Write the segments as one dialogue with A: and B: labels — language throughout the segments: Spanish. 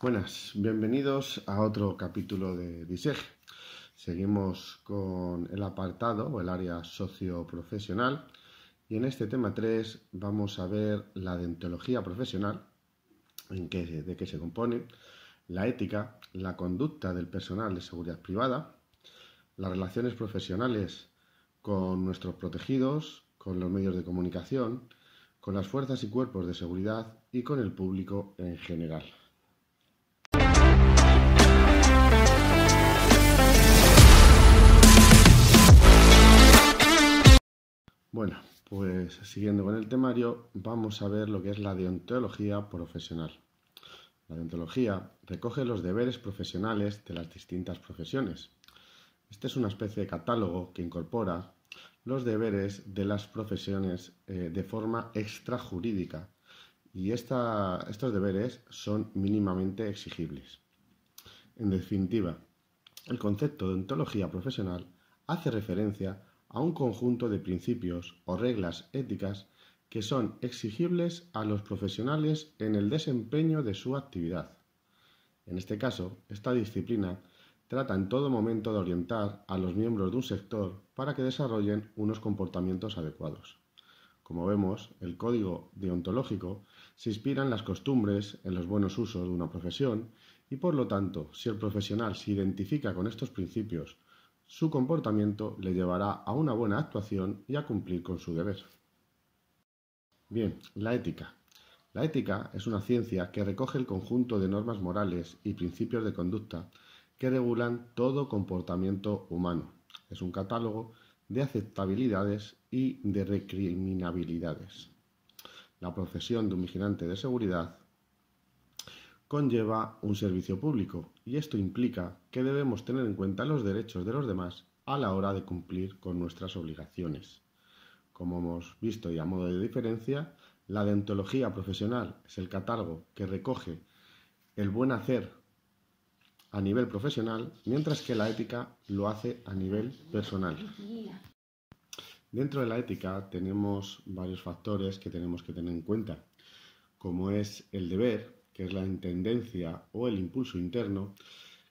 A: Buenas, bienvenidos a otro capítulo de DISEG. Seguimos con el apartado o el área socioprofesional y en este tema 3 vamos a ver la dentología profesional, en qué, de qué se compone, la ética, la conducta del personal de seguridad privada, las relaciones profesionales con nuestros protegidos, con los medios de comunicación, con las fuerzas y cuerpos de seguridad y con el público en general. Pues siguiendo con el temario, vamos a ver lo que es la deontología profesional. La deontología recoge los deberes profesionales de las distintas profesiones. Este es una especie de catálogo que incorpora los deberes de las profesiones eh, de forma extrajurídica y estos deberes son mínimamente exigibles. En definitiva, el concepto de deontología profesional hace referencia a a un conjunto de principios o reglas éticas que son exigibles a los profesionales en el desempeño de su actividad. En este caso, esta disciplina trata en todo momento de orientar a los miembros de un sector para que desarrollen unos comportamientos adecuados. Como vemos, el código deontológico se inspira en las costumbres, en los buenos usos de una profesión, y por lo tanto, si el profesional se identifica con estos principios su comportamiento le llevará a una buena actuación y a cumplir con su deber. Bien, la ética. La ética es una ciencia que recoge el conjunto de normas morales y principios de conducta que regulan todo comportamiento humano. Es un catálogo de aceptabilidades y de recriminabilidades. La profesión de un vigilante de seguridad conlleva un servicio público y esto implica que debemos tener en cuenta los derechos de los demás a la hora de cumplir con nuestras obligaciones. Como hemos visto y a modo de diferencia, la dentología profesional es el catálogo que recoge el buen hacer a nivel profesional, mientras que la ética lo hace a nivel personal. Dentro de la ética tenemos varios factores que tenemos que tener en cuenta, como es el deber, que es la intendencia o el impulso interno,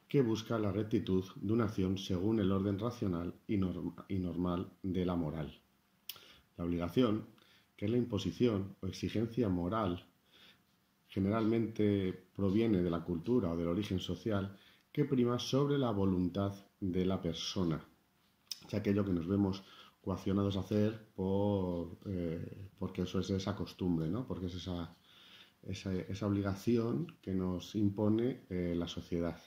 A: que busca la rectitud de una acción según el orden racional y, normal de la moral. La obligación, que es la imposición o exigencia moral, generalmente proviene de la cultura o del origen social que prima sobre la voluntad de la persona. Es aquello que nos vemos coaccionados a hacer eh, porque eso es esa costumbre, ¿no? porque es esa, esa, obligación que nos impone eh, la sociedad.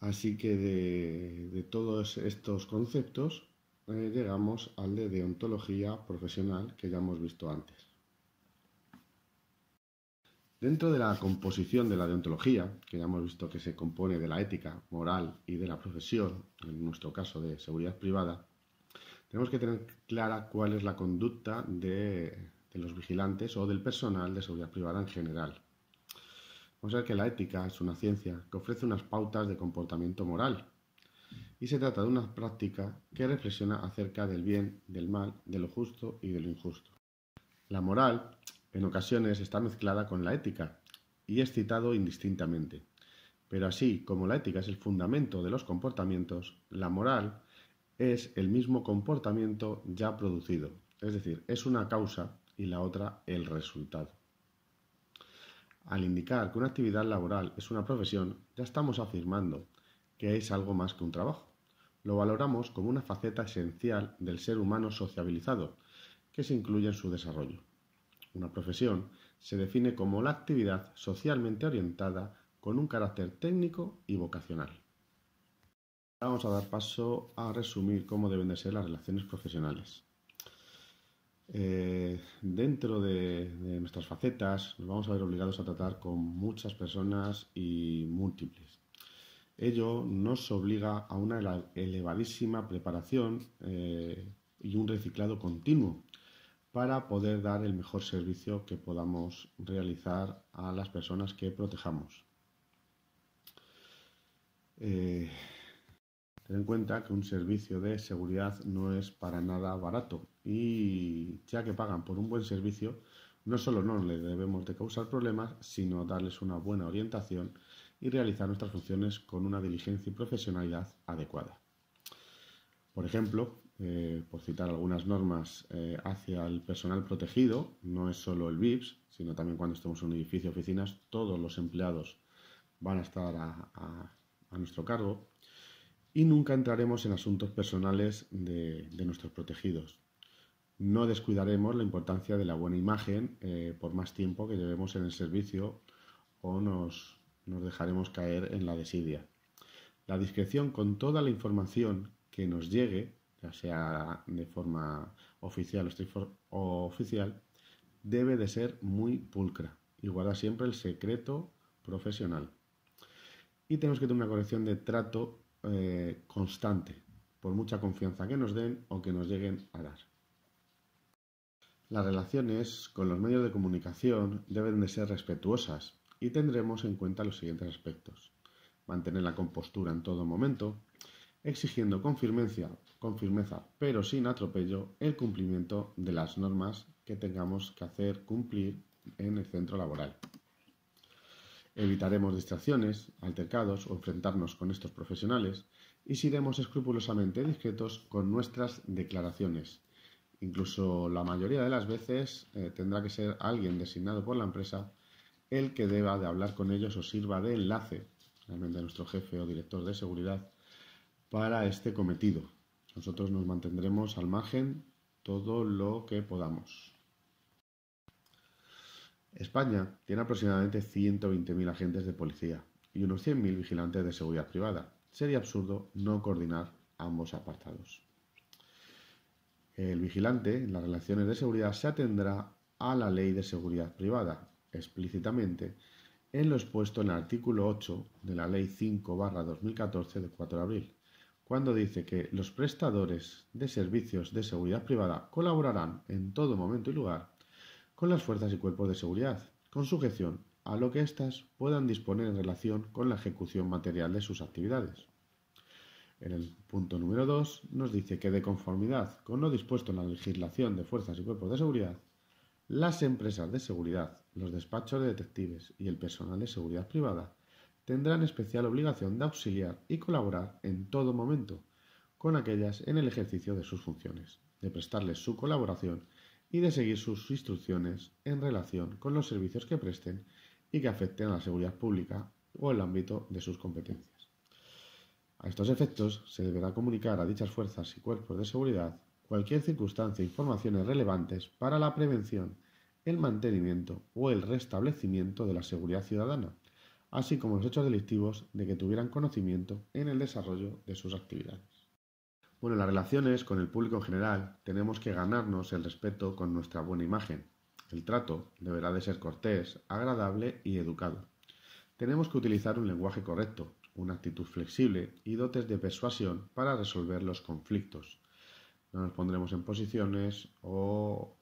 A: Así que de, todos estos conceptos eh, llegamos al de deontología profesional que ya hemos visto antes. Dentro de la composición de la deontología, que ya hemos visto que se compone de la ética, moral y de la profesión, en nuestro caso de seguridad privada, tenemos que tener clara cuál es la conducta de, de los vigilantes o del personal de seguridad privada en general. Vamos a ver que la ética es una ciencia que ofrece unas pautas de comportamiento moral y se trata de una práctica que reflexiona acerca del bien, del mal, de lo justo y de lo injusto. La moral en ocasiones está mezclada con la ética y es citado indistintamente. Pero así como la ética es el fundamento de los comportamientos, la moral es el mismo comportamiento ya producido, es decir, es una causa y la otra el resultado. Al indicar que una actividad laboral es una profesión, ya estamos afirmando que es algo más que un trabajo. Lo valoramos como una faceta esencial del ser humano sociabilizado, que se incluye en su desarrollo. Una profesión se define como la actividad socialmente orientada con un carácter técnico y vocacional. vamos a dar paso a resumir cómo deben de ser las relaciones profesionales. Eh, dentro de, nuestras facetas nos vamos a ver obligados a tratar con muchas personas y múltiples. Ello nos obliga a una elevadísima preparación eh, y un reciclado continuo para poder dar el mejor servicio que podamos realizar a las personas que protejamos. Eh, Ten en cuenta que un servicio de seguridad no es para nada barato y ya que pagan por un buen servicio, no solo no les debemos de causar problemas, sino darles una buena orientación y realizar nuestras funciones con una diligencia y profesionalidad adecuada. Por ejemplo, eh, por citar algunas normas eh, hacia el personal protegido, no es solo el VIPS, sino también cuando estemos en un edificio, oficinas, todos los empleados van a estar a nuestro cargo y nunca entraremos en asuntos personales de, nuestros protegidos. No descuidaremos la importancia de la buena imagen eh, por más tiempo que llevemos en el servicio o nos, nos dejaremos caer en la desidia. La discreción con toda la información que nos llegue, ya sea de forma oficial o oficial, debe de ser muy pulcra y guardar siempre el secreto profesional. Y tenemos que tener una corrección de trato eh, constante, por mucha confianza que nos den o que nos lleguen a dar. Las relaciones con los medios de comunicación deben de ser respetuosas y tendremos en cuenta los siguientes aspectos. Mantener la compostura en todo momento, exigiendo con firmeza pero sin atropello el cumplimiento de las normas que tengamos que hacer cumplir en el centro laboral. Evitaremos distracciones, altercados o enfrentarnos con estos profesionales y seremos escrupulosamente discretos con nuestras declaraciones. Incluso la mayoría de las veces eh, tendrá que ser alguien designado por la empresa el que deba de hablar con ellos o sirva de enlace, realmente nuestro jefe o director de seguridad, para este cometido. Nosotros nos mantendremos al margen todo lo que podamos. España tiene aproximadamente 120.000 agentes de policía y unos 100.000 vigilantes de seguridad privada. Sería absurdo no coordinar ambos apartados. El vigilante en las relaciones de seguridad se atendrá a la ley de seguridad privada, explícitamente en lo expuesto en el artículo 8 de la Ley 5-2014 de 4 de abril, cuando dice que los prestadores de servicios de seguridad privada colaborarán en todo momento y lugar con las fuerzas y cuerpos de seguridad, con sujeción a lo que éstas puedan disponer en relación con la ejecución material de sus actividades. En el punto número 2 nos dice que de conformidad con lo dispuesto en la legislación de fuerzas y cuerpos de seguridad, las empresas de seguridad, los despachos de detectives y el personal de seguridad privada tendrán especial obligación de auxiliar y colaborar en todo momento con aquellas en el ejercicio de sus funciones, de prestarles su colaboración y de seguir sus instrucciones en relación con los servicios que presten y que afecten a la seguridad pública o el ámbito de sus competencias. A estos efectos, se deberá comunicar a dichas fuerzas y cuerpos de seguridad cualquier circunstancia e informaciones relevantes para la prevención, el mantenimiento o el restablecimiento de la seguridad ciudadana, así como los hechos delictivos de que tuvieran conocimiento en el desarrollo de sus actividades. Bueno, las relaciones con el público en general tenemos que ganarnos el respeto con nuestra buena imagen. El trato deberá de ser cortés, agradable y educado. Tenemos que utilizar un lenguaje correcto, una actitud flexible y dotes de persuasión para resolver los conflictos. No nos pondremos en posiciones o,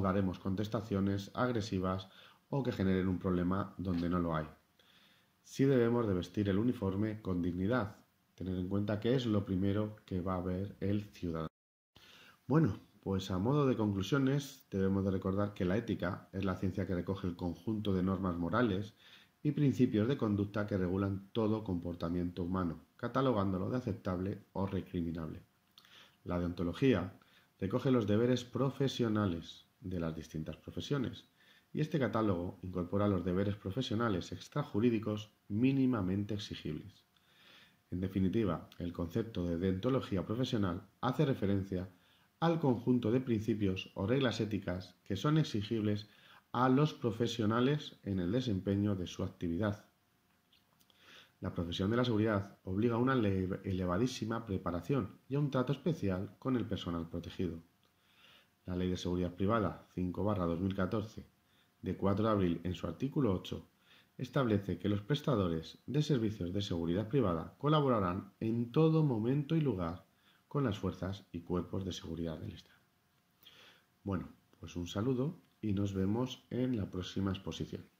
A: daremos contestaciones agresivas o que generen un problema donde no lo hay. Sí debemos de vestir el uniforme con dignidad tener en cuenta que es lo primero que va a ver el ciudadano. Bueno, pues a modo de conclusiones, debemos de recordar que la ética es la ciencia que recoge el conjunto de normas morales y principios de conducta que regulan todo comportamiento humano, catalogándolo de aceptable o recriminable. La deontología recoge los deberes profesionales de las distintas profesiones, y este catálogo incorpora los deberes profesionales extrajurídicos mínimamente exigibles. En definitiva, el concepto de dentología profesional hace referencia al conjunto de principios o reglas éticas que son exigibles a los profesionales en el desempeño de su actividad. La profesión de la seguridad obliga a una elevadísima preparación y a un trato especial con el personal protegido. La Ley de Seguridad Privada 5-2014, de 4 de abril en su artículo 8, establece que los prestadores de servicios de seguridad privada colaborarán en todo momento y lugar con las fuerzas y cuerpos de seguridad del Estado. Bueno, pues un saludo y nos vemos en la próxima exposición.